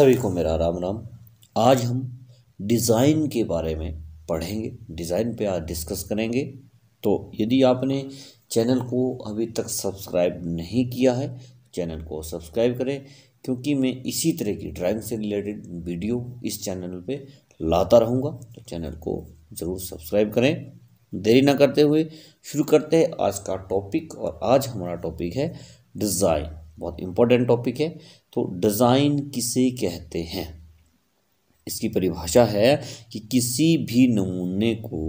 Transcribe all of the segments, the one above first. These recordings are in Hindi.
सभी को मेरा राम राम आज हम डिज़ाइन के बारे में पढ़ेंगे डिज़ाइन पे आज डिस्कस करेंगे तो यदि आपने चैनल को अभी तक सब्सक्राइब नहीं किया है चैनल को सब्सक्राइब करें क्योंकि मैं इसी तरह की ड्राइंग से रिलेटेड वीडियो इस चैनल पे लाता रहूँगा तो चैनल को ज़रूर सब्सक्राइब करें देरी ना करते हुए शुरू करते हैं आज का टॉपिक और आज हमारा टॉपिक है डिज़ाइन बहुत इम्पोर्टेंट टॉपिक है तो डिज़ाइन किसे कहते हैं इसकी परिभाषा है कि किसी भी नमूने को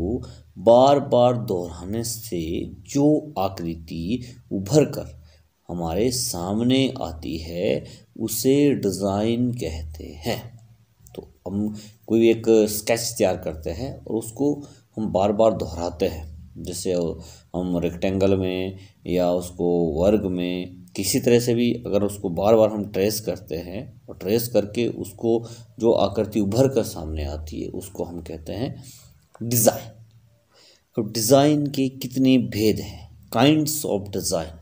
बार बार दोहराने से जो आकृति उभर कर हमारे सामने आती है उसे डिज़ाइन कहते हैं तो हम कोई एक स्केच तैयार करते हैं और उसको हम बार बार दोहराते हैं जैसे हम रेक्टेंगल में या उसको वर्ग में किसी तरह से भी अगर उसको बार बार हम ट्रेस करते हैं और ट्रेस करके उसको जो आकृति उभर कर सामने आती है उसको हम कहते हैं डिज़ाइन तो डिज़ाइन के कितने भेद हैं काइंड्स ऑफ डिज़ाइन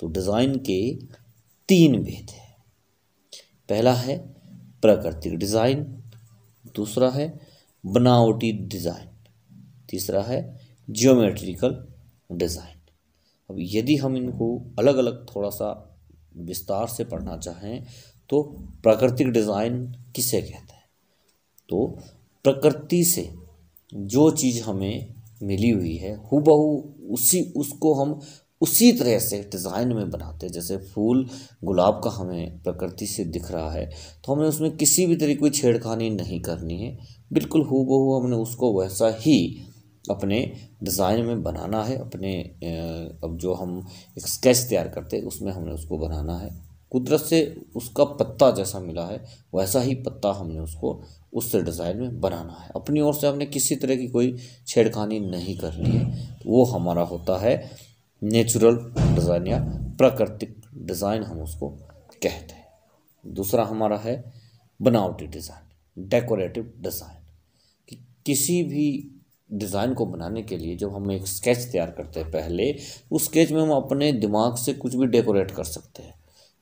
तो डिज़ाइन के तीन भेद हैं पहला है प्राकृतिक डिज़ाइन दूसरा है बनावटी डिज़ाइन तीसरा है जियोमेट्रिकल डिज़ाइन अब यदि हम इनको अलग अलग थोड़ा सा विस्तार से पढ़ना चाहें तो प्राकृतिक डिज़ाइन किसे कहते हैं तो प्रकृति से जो चीज़ हमें मिली हुई है हूबहू उसी उसको हम उसी तरह से डिज़ाइन में बनाते हैं जैसे फूल गुलाब का हमें प्रकृति से दिख रहा है तो हमें उसमें किसी भी तरीके की छेड़खानी नहीं करनी है बिल्कुल बहू हमने उसको वैसा ही अपने डिज़ाइन में बनाना है अपने अब जो हम एक स्केच तैयार करते हैं उसमें हमने उसको बनाना है कुदरत से उसका पत्ता जैसा मिला है वैसा ही पत्ता हमने उसको उस डिज़ाइन में बनाना है अपनी ओर से हमने किसी तरह की कोई छेड़खानी नहीं करनी है वो हमारा होता है नेचुरल डिज़ाइन या प्राकृतिक डिज़ाइन हम उसको कहते हैं दूसरा हमारा है बनावटी डिज़ाइन डेकोरेटिव डिज़ाइन कि किसी भी डिज़ाइन को बनाने के लिए जब हम एक स्केच तैयार करते हैं पहले उस स्केच में हम अपने दिमाग से कुछ भी डेकोरेट कर सकते हैं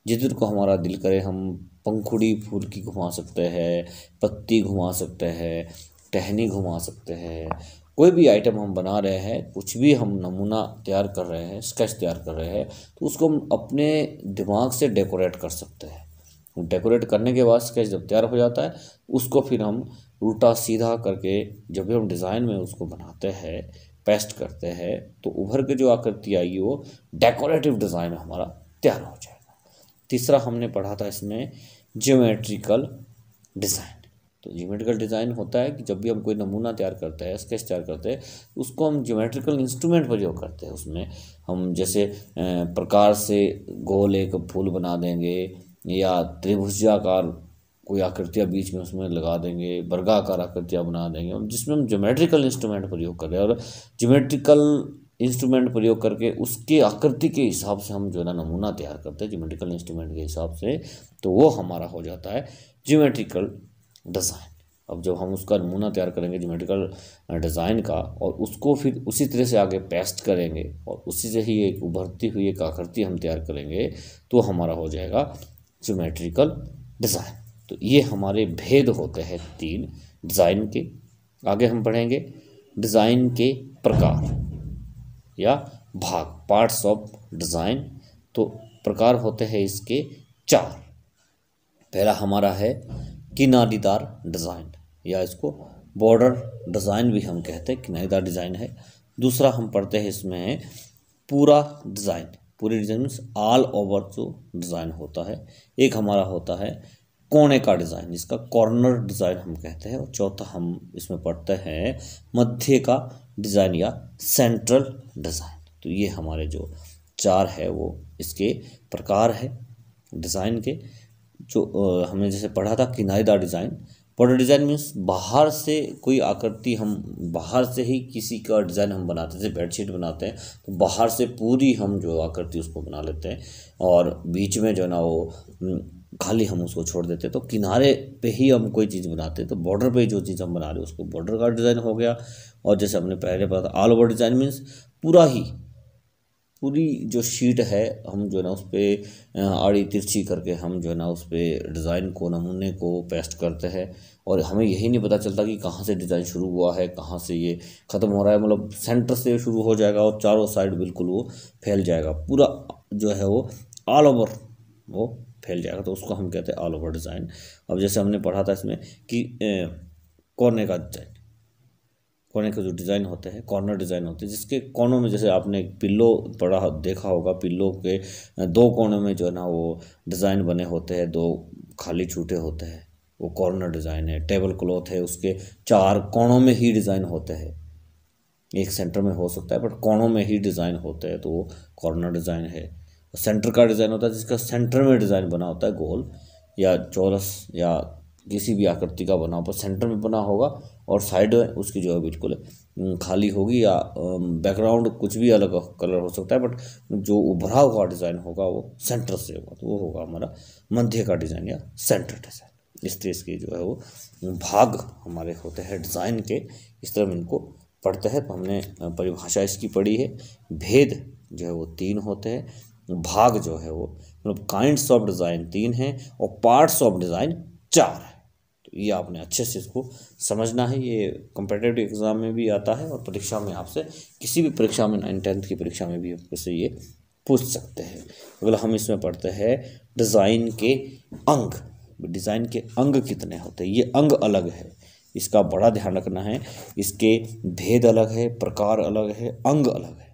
जिधर को हमारा दिल करे हम पंखुड़ी फूल की घुमा सकते हैं पत्ती घुमा सकते हैं टहनी घुमा सकते हैं कोई भी आइटम हम बना रहे हैं कुछ भी हम नमूना तैयार कर रहे हैं स्केच तैयार कर रहे हैं तो उसको हम अपने दिमाग से डेकोरेट कर सकते हैं डेकोरेट करने के बाद स्केच जब तैयार हो जाता है उसको फिर हम उल्टा सीधा करके जब भी हम डिज़ाइन में उसको बनाते हैं पेस्ट करते हैं तो उभर के जो आकृति आएगी वो डेकोरेटिव डिज़ाइन हमारा तैयार हो जाएगा तीसरा हमने पढ़ा था इसमें ज्योमेट्रिकल डिज़ाइन तो ज्योमेट्रिकल डिज़ाइन होता है कि जब भी हम कोई नमूना तैयार करते हैं स्केच तैयार करते हैं उसको हम ज्योमेट्रिकल इंस्ट्रूमेंट प्रयोग करते हैं उसमें हम जैसे प्रकार से गोल एक फूल बना देंगे या त्रिभुजाकार कोई आकृतियाँ बीच में उसमें लगा देंगे वर्गाकार आकृतियाँ बना देंगे और जिसमें हम ज्योमेट्रिकल इंस्ट्रूमेंट प्रयोग कर रहे हैं और ज्योमेट्रिकल इंस्ट्रूमेंट प्रयोग करके उसके आकृति के हिसाब से हम जो है ना नमूना तैयार करते हैं ज्योमेट्रिकल इंस्ट्रूमेंट के हिसाब से तो वो हमारा हो जाता है ज्योमेट्रिकल डिज़ाइन अब जब हम उसका नमूना तैयार करेंगे ज्योमेट्रिकल डिज़ाइन का और उसको फिर उसी तरह से आगे पेस्ट करेंगे और उसी से ही एक उभरती हुई एक आकृति हम तैयार करेंगे तो हमारा हो जाएगा जोमेट्रिकल डिज़ाइन तो ये हमारे भेद होते हैं तीन डिज़ाइन के आगे हम पढ़ेंगे डिज़ाइन के प्रकार या भाग पार्ट्स ऑफ डिज़ाइन तो प्रकार होते हैं इसके चार पहला हमारा है किनारीदार डिज़ाइन या इसको बॉर्डर डिज़ाइन भी हम कहते हैं किनारीदार डिज़ाइन है दूसरा हम पढ़ते हैं इसमें पूरा डिज़ाइन पूरे डिजाइन मीन्स ऑल ओवर जो डिज़ाइन होता है एक हमारा होता है कोने का डिज़ाइन जिसका कॉर्नर डिज़ाइन हम कहते हैं और चौथा हम इसमें पढ़ते हैं मध्य का डिज़ाइन या सेंट्रल डिज़ाइन तो ये हमारे जो चार है वो इसके प्रकार है डिज़ाइन के जो हमने जैसे पढ़ा था किनारेदार डिज़ाइन पोर्ट्रेट डिज़ाइन मीन्स बाहर से कोई आकृति हम बाहर से ही किसी का डिज़ाइन हम बनाते हैं जैसे बेडशीट बनाते हैं तो बाहर से पूरी हम जो आकृति उसको बना लेते हैं और बीच में जो है ना वो हम्म, खाली हम उसको छोड़ देते हैं तो किनारे पे ही हम कोई चीज़ बनाते हैं तो बॉर्डर पे जो चीज़ हम बना रहे हैं उसको बॉर्डर का डिज़ाइन हो गया और जैसे हमने पहले बताया ऑल ओवर डिज़ाइन मीन्स पूरा ही पूरी जो शीट है हम जो है ना उस पर आड़ी तिरछी करके हम जो है ना उस पर डिज़ाइन को नमूने को पेस्ट करते हैं और हमें यही नहीं पता चलता कि कहाँ से डिज़ाइन शुरू हुआ है कहाँ से ये ख़त्म हो रहा है मतलब सेंटर से शुरू हो जाएगा और चारों साइड बिल्कुल वो फैल जाएगा पूरा जो है वो ऑल ओवर वो फैल जाएगा तो उसको हम कहते हैं ऑल ओवर डिज़ाइन अब जैसे हमने पढ़ा था इसमें कि कोने का डिज़ाइन कोने के जो डिज़ाइन होते हैं कॉर्नर डिज़ाइन होते हैं जिसके कोनों में जैसे आपने पिल्लो पड़ा देखा होगा पिल्लो के दो कोनों में जो है ना वो डिज़ाइन बने होते हैं दो खाली छूटे होते हैं वो कॉर्नर डिज़ाइन है टेबल क्लॉथ है उसके चार कोणों में ही डिज़ाइन होते हैं एक सेंटर में हो सकता है बट कोणों में ही डिज़ाइन होते हैं तो वो कॉर्नर डिज़ाइन है सेंटर का डिज़ाइन होता है जिसका सेंटर में डिज़ाइन बना होता है गोल या चौरस या किसी भी आकृति का बना पर सेंटर में बना होगा और साइड उसकी जो है बिल्कुल हम्म, खाली होगी या बैकग्राउंड कुछ भी अलग कलर हो सकता है बट जो उभरा हुआ डिज़ाइन होगा वो सेंटर से होगा तो वो होगा हमारा मध्य का डिज़ाइन या सेंटर डिज़ाइन इस तरह के जो है वो भाग हमारे होते हैं डिज़ाइन के इस तरह इनको पढ़ते हैं तो हमने परिभाषा इसकी पढ़ी है भेद जो है वो तीन होते हैं भाग जो है वो मतलब काइंड्स ऑफ डिज़ाइन तीन हैं और पार्ट्स ऑफ डिज़ाइन चार है ये आपने अच्छे से इसको समझना है ये कंपिटेटिव एग्ज़ाम में भी आता है और परीक्षा में आपसे किसी भी परीक्षा में नाइन टेंथ की परीक्षा में भी आपसे ये पूछ सकते हैं अगला हम इसमें पढ़ते हैं डिज़ाइन के अंग डिज़ाइन के अंग कितने होते हैं ये अंग अलग है इसका बड़ा ध्यान रखना है इसके भेद अलग है प्रकार अलग है अंग अलग है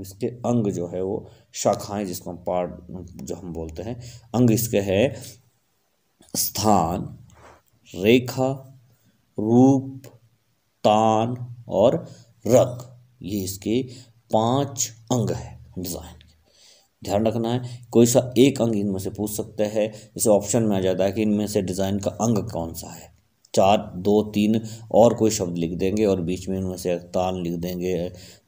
इसके अंग जो है वो शाखाएं जिसको हम पार्ट जो हम बोलते हैं अंग इसके है स्थान रेखा रूप तान और रंग ये इसके पांच अंग है डिज़ाइन के ध्यान रखना है कोई सा एक अंग इनमें से पूछ सकता है जैसे ऑप्शन में आ जाता है कि इनमें से डिज़ाइन का अंग कौन सा है चार दो तीन और कोई शब्द लिख देंगे और बीच में इनमें से तान लिख देंगे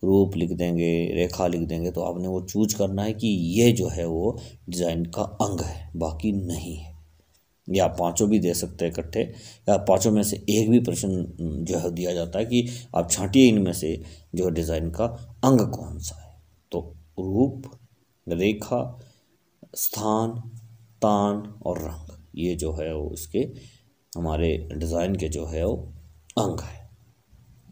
रूप लिख देंगे रेखा लिख देंगे तो आपने वो चूज करना है कि ये जो है वो डिज़ाइन का अंग है बाकी नहीं है या आप पाँचों भी दे सकते हैं इकट्ठे या पाँचों में से एक भी प्रश्न जो है दिया जाता है कि आप छांटिए इनमें से जो है डिज़ाइन का अंग कौन सा है तो रूप रेखा स्थान तान और रंग ये जो है वो इसके हमारे डिज़ाइन के जो है वो अंग है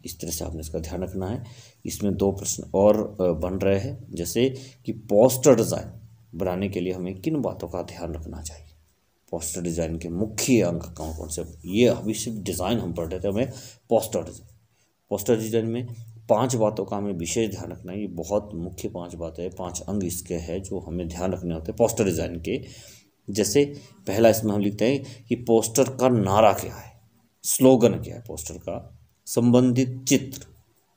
इस तरह से आपने इसका ध्यान रखना है इसमें दो प्रश्न और बन रहे हैं जैसे कि पोस्टर डिज़ाइन बनाने के लिए हमें किन बातों का ध्यान रखना चाहिए पोस्टर डिज़ाइन के मुख्य अंग कौन कौन से ये अभी सिर्फ डिज़ाइन हम पढ़ रहे थे हमें पोस्टर डिज़ाइन पोस्टर डिज़ाइन में पांच बातों का हमें विशेष ध्यान रखना है ये बहुत मुख्य पांच बातें हैं पांच अंग इसके हैं जो हमें ध्यान रखने होते हैं पोस्टर डिज़ाइन के जैसे पहला इसमें हम लिखते हैं कि पोस्टर का नारा क्या है स्लोगन क्या है पोस्टर का संबंधित चित्र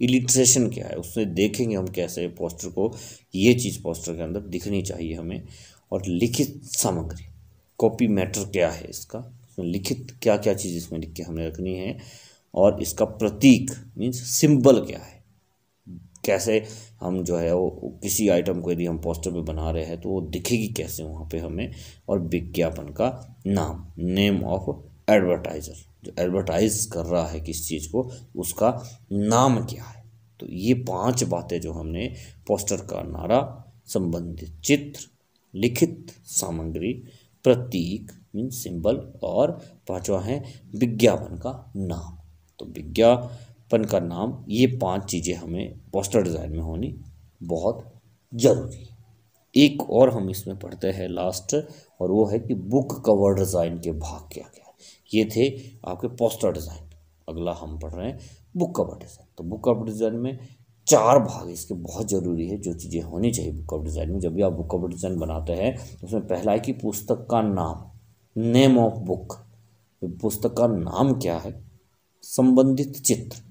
इलिट्रेशन क्या है उससे देखेंगे हम कैसे पोस्टर को ये चीज़ पोस्टर के अंदर दिखनी चाहिए हमें और लिखित सामग्री कॉपी मैटर क्या है इसका इसमें लिखित क्या क्या चीज़ इसमें लिख के हमने रखनी है और इसका प्रतीक मीन्स सिंबल क्या है कैसे हम जो है वो किसी आइटम को यदि हम पोस्टर पे बना रहे हैं तो वो दिखेगी कैसे वहाँ पे हमें और विज्ञापन का नाम नेम ऑफ एडवर्टाइज़र जो एडवर्टाइज कर रहा है किस चीज़ को उसका नाम क्या है तो ये पांच बातें जो हमने पोस्टर का नारा संबंधित चित्र लिखित सामग्री प्रतीक मीन सिंबल और पांचवा है विज्ञापन का नाम तो विज्ञापन का नाम ये पांच चीज़ें हमें पोस्टर डिज़ाइन में होनी बहुत ज़रूरी एक और हम इसमें पढ़ते हैं लास्ट और वो है कि बुक कवर डिज़ाइन के भाग क्या क्या ये थे आपके पोस्टर डिज़ाइन अगला हम पढ़ रहे हैं बुक कवर डिज़ाइन तो बुक कवर डिज़ाइन में चार भाग इसके बहुत ज़रूरी है जो चीज़ें होनी चाहिए बुक ऑफ डिज़ाइन में जब भी आप बुक ऑफ डिज़ाइन बनाते हैं उसमें पहला है कि पुस्तक का नाम नेम ऑफ बुक पुस्तक का नाम क्या है संबंधित चित्र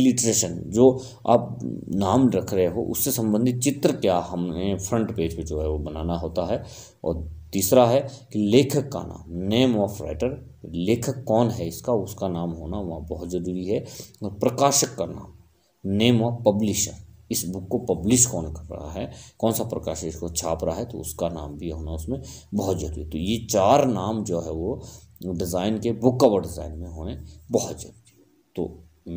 इलिट्रेशन जो आप नाम रख रहे हो उससे संबंधित चित्र क्या हमने फ्रंट पेज पे जो है वो बनाना होता है और तीसरा है कि लेखक का नाम नेम ऑफ राइटर लेखक कौन है इसका उसका नाम होना वहाँ बहुत ज़रूरी है और प्रकाशक का नाम नेम ऑफ पब्लिशर इस बुक को पब्लिश कौन कर रहा है कौन सा प्रकाश इसको छाप रहा है तो उसका नाम भी होना उसमें बहुत जरूरी है तो ये चार नाम जो है वो डिज़ाइन के बुक कवर डिज़ाइन में होने बहुत जरूरी है तो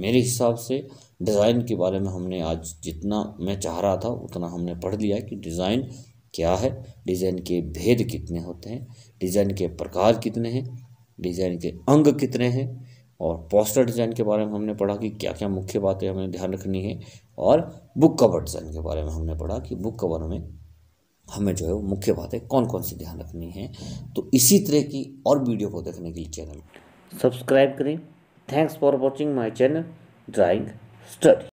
मेरे हिसाब से डिज़ाइन के बारे में हमने आज जितना मैं चाह रहा था उतना हमने पढ़ लिया कि डिज़ाइन क्या है डिज़ाइन के भेद कितने होते हैं डिज़ाइन के प्रकार कितने हैं डिज़ाइन के अंग कितने हैं और पोस्टर डिज़ाइन के बारे में हमने पढ़ा कि क्या क्या मुख्य बातें हमें ध्यान रखनी है और बुक कवर डिज़ाइन के बारे में हमने पढ़ा कि बुक कवर में हमें जो है वो मुख्य बातें कौन कौन सी ध्यान रखनी है तो इसी तरह की और वीडियो को देखने के लिए चैनल सब्सक्राइब करें thanks for watching my channel drawing study